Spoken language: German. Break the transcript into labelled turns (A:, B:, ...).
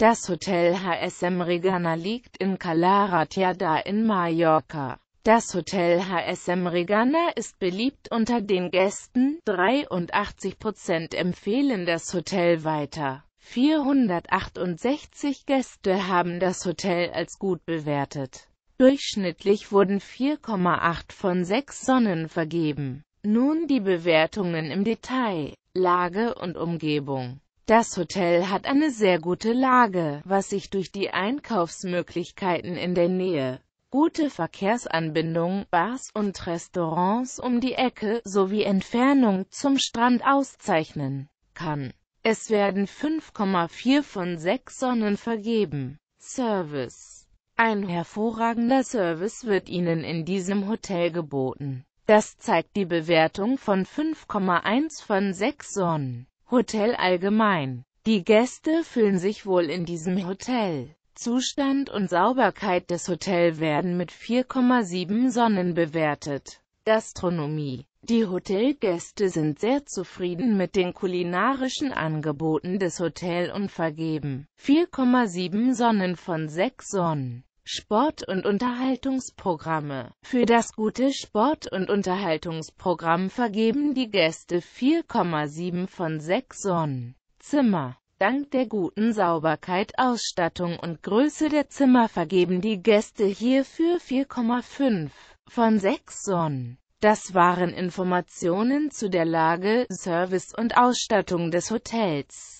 A: Das Hotel HSM Regana liegt in Calaratiada in Mallorca. Das Hotel HSM Regana ist beliebt unter den Gästen, 83% empfehlen das Hotel weiter. 468 Gäste haben das Hotel als gut bewertet. Durchschnittlich wurden 4,8 von 6 Sonnen vergeben. Nun die Bewertungen im Detail, Lage und Umgebung. Das Hotel hat eine sehr gute Lage, was sich durch die Einkaufsmöglichkeiten in der Nähe, gute Verkehrsanbindung, Bars und Restaurants um die Ecke sowie Entfernung zum Strand auszeichnen kann. Es werden 5,4 von 6 Sonnen vergeben. Service Ein hervorragender Service wird Ihnen in diesem Hotel geboten. Das zeigt die Bewertung von 5,1 von 6 Sonnen. Hotel allgemein. Die Gäste fühlen sich wohl in diesem Hotel. Zustand und Sauberkeit des Hotels werden mit 4,7 Sonnen bewertet. Gastronomie Die Hotelgäste sind sehr zufrieden mit den kulinarischen Angeboten des Hotels und vergeben 4,7 Sonnen von 6 Sonnen. Sport- und Unterhaltungsprogramme. Für das gute Sport- und Unterhaltungsprogramm vergeben die Gäste 4,7 von 6 Sonnen. Zimmer. Dank der guten Sauberkeit, Ausstattung und Größe der Zimmer vergeben die Gäste hierfür 4,5 von 6 Sonnen. Das waren Informationen zu der Lage, Service und Ausstattung des Hotels.